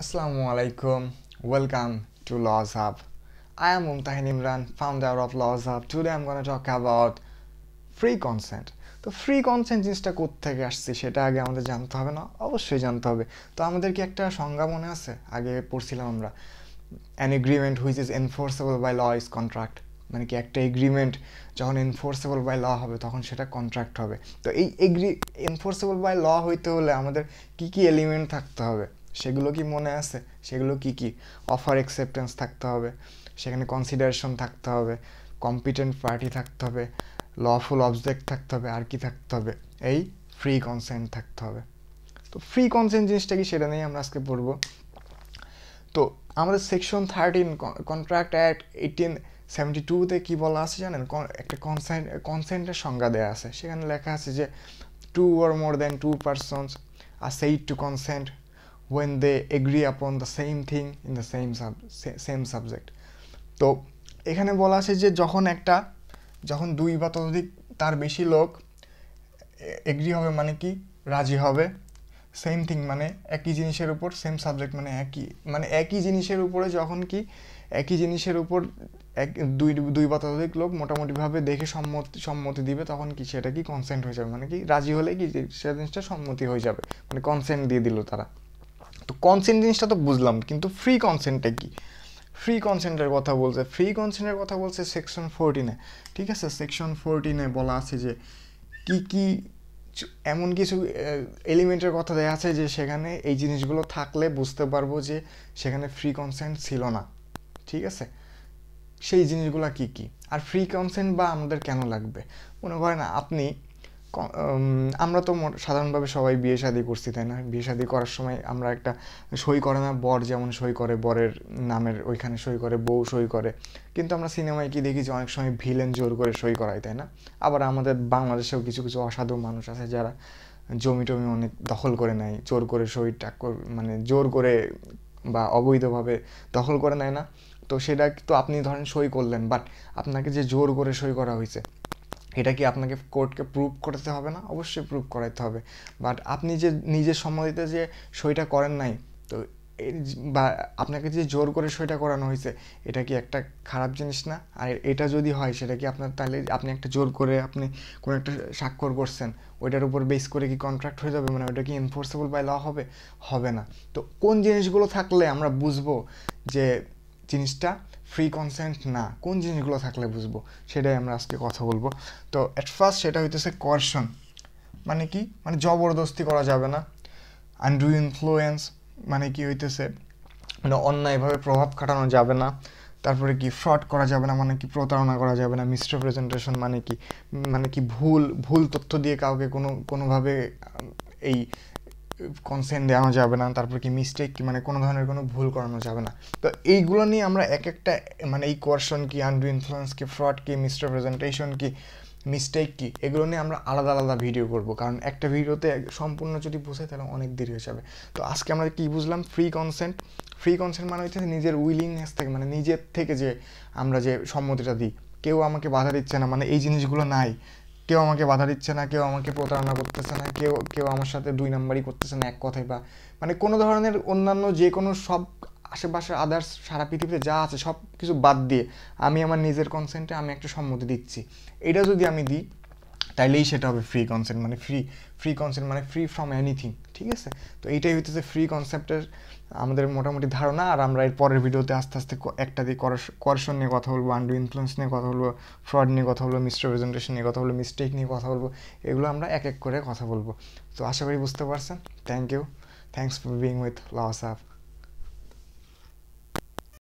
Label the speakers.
Speaker 1: Assalamu alaikum. Welcome to Laws Hub. I am Mumtahin Imran, founder of Laws Hub. Today I'm going to talk about free consent. তো free consent জিনিসটা থেকে আসছে সেটা আগে আমাদের জানতে হবে না অবশ্যই জানতে হবে তো আমাদের কি একটা সংজ্ঞা মনে আছে আগে পড়ছিলাম আমরা an agreement which is enforceable by law is contract মানে কি একটা এগ্রিমেন্ট যখন এনফোর্সেবল বাই ল হবে তখন সেটা কন্ট্রাক্ট হবে তো এই এগ্রি এনফোর্সেবল বাই ল হইতে হলে আমাদের কী কী এলিমেন্ট থাকতে হবে সেগুলো কি মনে আছে সেগুলো কি কি অফার অ্যাকসেপ্টেন্স থাকতে হবে সেখানে কনসিডারেশন থাকতে হবে কম্পিটেন্ট পার্টি থাকতে হবে লফুল অবজেক্ট থাকতে হবে আর কি থাকতে হবে এই ফ্রি কনসেন্ট থাকতে হবে তো ফ্রি কনসেন্ট জিনিসটা কি সেটা নিয়ে আমরা আজকে পড়বো তো আমাদের section thirteen contract act eighteen seventy টুতে কী বলা আছে জানেন একটা কনসেন্ট কনসেন্টের সংজ্ঞা দেওয়া আছে সেখানে লেখা আছে যে two or more than two persons আর সেই to consent when they agree upon the same thing in the same sub same subject তো এখানে বলা আছে যে যখন একটা যখন দুই বা ততোধিক তার বেশি লোক এগ্রি হবে মানে কি রাজি হবে সেম থিং মানে একই জিনিসের উপর সেম সাবজেক্ট মানে একই মানে একই জিনিসের উপরে যখন কি একই জিনিসের উপর এক দুই দুই বা ততোধিক লোক মোটামুটিভাবে দেখে সম্মতি সম্মতি দিবে তখন কি সেটা কি কনসেন্ট হয়ে যাবে মানে কি রাজি হলে কি সে জিনিসটা সম্মতি হয়ে যাবে মানে কনসেন্ট দিয়ে দিল তারা তো কনসেন্ট জিনিসটা তো বুঝলাম কিন্তু ফ্রি কনসেন্টটা কী ফ্রি কনসেন্টের কথা বলছে ফ্রি কনসেন্টের কথা বলছে সেকশন ফোরটিনে ঠিক আছে সেকশন ফোরটিনে বলা আছে যে কি কি এমন কিছু এলিমেন্টের কথা দেওয়া আছে যে সেখানে এই জিনিসগুলো থাকলে বুঝতে পারবো যে সেখানে ফ্রি কনসেন্ট ছিল না ঠিক আছে সেই জিনিসগুলো কি কি আর ফ্রি কনসেন্ট বা আমাদের কেন লাগবে মনে করেন আপনি আমরা তো সাধারণভাবে সবাই বিয়ে শাদি করছি তাই না বিয়ে শাদি করার সময় আমরা একটা সই করে না বর যেমন সই করে বরের নামের ওইখানে সই করে বউ সই করে কিন্তু আমরা সিনেমায় কি দেখি যে অনেক সময় ভিলেন জোর করে সই করায় তাই না আবার আমাদের বাংলাদেশেও কিছু কিছু অসাধু মানুষ আছে যারা জমি টমি অনেক দখল করে নেয় জোর করে সই টাক্কর মানে জোর করে বা অবৈধভাবে দখল করে নেয় না তো সেটা তো আপনি ধরেন সই করলেন বাট আপনাকে যে জোর করে সই করা হয়েছে এটা কি আপনাকে কোর্টকে প্রুভ করাতে হবে না অবশ্যই প্রুভ করাতে হবে বাট আপনি যে নিজের সম্মতিতে যে সইটা করেন নাই তো বা আপনাকে যে জোর করে সইটা করানো হয়েছে এটা কি একটা খারাপ জিনিস না আর এটা যদি হয় সেটা কি আপনার তাহলে আপনি একটা জোর করে আপনি কোনো একটা স্বাক্ষর করছেন ওইটার উপর বেস করে কি কন্ট্রাক্ট হয়ে যাবে মানে ওইটা কি এনফোর্সেবল বাই ল হবে হবে না তো কোন জিনিসগুলো থাকলে আমরা বুঝবো যে জিনিসটা ফ্রি কনসেন্ট না কোন জিনিসগুলো থাকলে বুঝবো সেটাই আমরা আজকে কথা বলবো তো অ্যাট ফার্স্ট সেটা হইতেছে কর্ষণ মানে কি মানে জবরদস্তি করা যাবে না আন্ডু ইনফ্লুয়েন্স মানে কি হইতেছে মানে অন্যায়ভাবে প্রভাব খাটানো যাবে না তারপরে কি ফ্রড করা যাবে না মানে কি প্রতারণা করা যাবে না মিসরিপ্রেজেন্টেশন মানে কি মানে কি ভুল ভুল তথ্য দিয়ে কাউকে কোনো কোনোভাবে এই কনসেন্ট দেওয়ানো যাবে না তারপর কি মিস্টেক কি মানে কোনো ধরনের কোনো ভুল করানো যাবে না তো এইগুলো নিয়ে আমরা এক একটা মানে এই কোয়ার্শন কি আন্ডু ইনফ্লুয়েন্স কি ফ্রড কি মিসরিপ্রেজেন্টেশন কি মিস্টেক কি এগুলো নিয়ে আমরা আলাদা আলাদা ভিডিও করব কারণ একটা ভিডিওতে সম্পূর্ণ যদি বোঝাই তাহলে অনেক দেরি হয়ে যাবে তো আজকে আমরা কি বুঝলাম ফ্রি কনসেন্ট ফ্রি কনসেন্ট মানে হচ্ছে নিজের উইলিংনেস থেকে মানে নিজের থেকে যে আমরা যে সম্মতিটা দিই কেউ আমাকে বাধা দিচ্ছে না মানে এই জিনিসগুলো নাই কেউ আমাকে বাধা দিচ্ছে না কেউ আমাকে প্রতারণা করতেছে না কেউ কেউ আমার সাথে দুই নাম্বারই করতেছে না এক কথায় বা মানে কোনো ধরনের অন্যান্য যে কোনো সব আশেপাশের আদার্স সারা পৃথিবীতে যা আছে সব কিছু বাদ দিয়ে আমি আমার নিজের কনসেন্টে আমি একটা সম্মতি দিচ্ছি এটা যদি আমি দিই তাইলেই সেটা হবে ফ্রি কনসেপ্ট মানে ফ্রি ফ্রি কনসেপ্ট মানে ফ্রি ফ্রম এনিথিং ঠিক আছে তো এইটাই হইতেছে ফ্রি কনসেপ্টের আমাদের মোটামুটি ধারণা আর আমরা এর পরের ভিডিওতে আস্তে আস্তে একটা দিয়ে করশন নিয়ে কথা বলবো আন্ডু ইনফ্লুয়েন্স নিয়ে কথা বলবো ফ্রড নিয়ে কথা বলবো মিসরিপ্রেজেন্টেশন নিয়ে কথা বলবো মিস্টেক নিয়ে কথা বলবো এগুলো আমরা এক এক করে কথা বলবো তো আশা করি বুঝতে পারছেন thank you thanks for being with লাওয়াসাফ